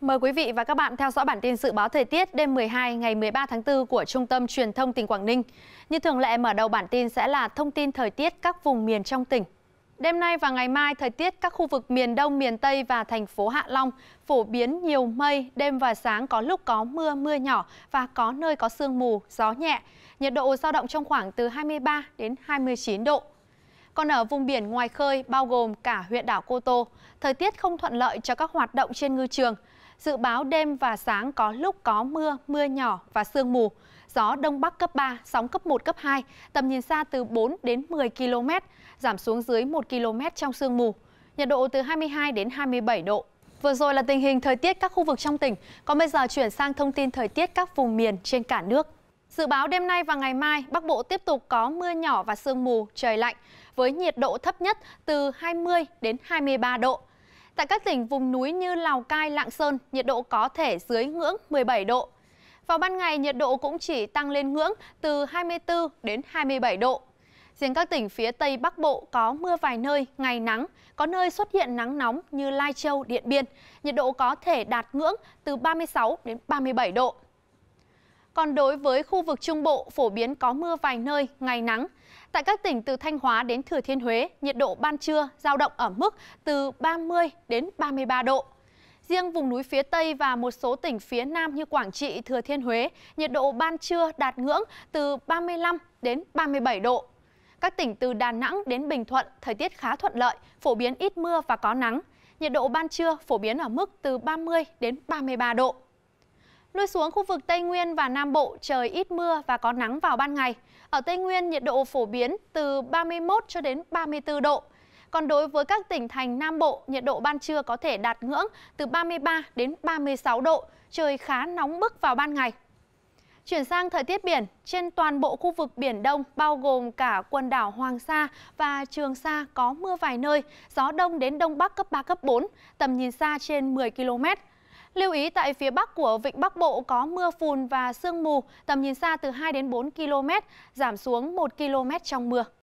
Mời quý vị và các bạn theo dõi bản tin dự báo thời tiết đêm 12 ngày 13 tháng 4 của Trung tâm Truyền thông tỉnh Quảng Ninh. Như thường lệ mở đầu bản tin sẽ là thông tin thời tiết các vùng miền trong tỉnh. Đêm nay và ngày mai, thời tiết các khu vực miền Đông, miền Tây và thành phố Hạ Long phổ biến nhiều mây, đêm và sáng có lúc có mưa, mưa nhỏ và có nơi có sương mù, gió nhẹ. Nhiệt độ dao động trong khoảng từ 23 đến 29 độ. Còn ở vùng biển ngoài khơi, bao gồm cả huyện đảo Cô Tô, thời tiết không thuận lợi cho các hoạt động trên ngư trường. Dự báo đêm và sáng có lúc có mưa, mưa nhỏ và sương mù. Gió đông bắc cấp 3, sóng cấp 1, cấp 2, tầm nhìn xa từ 4 đến 10 km, giảm xuống dưới 1 km trong sương mù. Nhiệt độ từ 22 đến 27 độ. Vừa rồi là tình hình thời tiết các khu vực trong tỉnh, còn bây giờ chuyển sang thông tin thời tiết các vùng miền trên cả nước. Dự báo đêm nay và ngày mai, Bắc Bộ tiếp tục có mưa nhỏ và sương mù, trời lạnh, với nhiệt độ thấp nhất từ 20 đến 23 độ. Tại các tỉnh vùng núi như Lào Cai, Lạng Sơn, nhiệt độ có thể dưới ngưỡng 17 độ. Vào ban ngày, nhiệt độ cũng chỉ tăng lên ngưỡng từ 24 đến 27 độ. Riêng các tỉnh phía Tây Bắc Bộ có mưa vài nơi, ngày nắng, có nơi xuất hiện nắng nóng như Lai Châu, Điện Biên. Nhiệt độ có thể đạt ngưỡng từ 36 đến 37 độ. Còn đối với khu vực Trung Bộ, phổ biến có mưa vài nơi, ngày nắng. Tại các tỉnh từ Thanh Hóa đến Thừa Thiên Huế, nhiệt độ ban trưa giao động ở mức từ 30 đến 33 độ. Riêng vùng núi phía Tây và một số tỉnh phía Nam như Quảng Trị, Thừa Thiên Huế, nhiệt độ ban trưa đạt ngưỡng từ 35 đến 37 độ. Các tỉnh từ Đà Nẵng đến Bình Thuận, thời tiết khá thuận lợi, phổ biến ít mưa và có nắng. Nhiệt độ ban trưa phổ biến ở mức từ 30 đến 33 độ. Lui xuống khu vực Tây Nguyên và Nam Bộ trời ít mưa và có nắng vào ban ngày. Ở Tây Nguyên nhiệt độ phổ biến từ 31 cho đến 34 độ. Còn đối với các tỉnh thành Nam Bộ, nhiệt độ ban trưa có thể đạt ngưỡng từ 33 đến 36 độ, trời khá nóng bức vào ban ngày. Chuyển sang thời tiết biển, trên toàn bộ khu vực Biển Đông, bao gồm cả quần đảo Hoàng Sa và Trường Sa có mưa vài nơi, gió đông đến đông bắc cấp 3, cấp 4, tầm nhìn xa trên 10 km, Lưu ý tại phía bắc của vịnh Bắc Bộ có mưa phùn và sương mù, tầm nhìn xa từ 2 đến 4 km, giảm xuống 1 km trong mưa.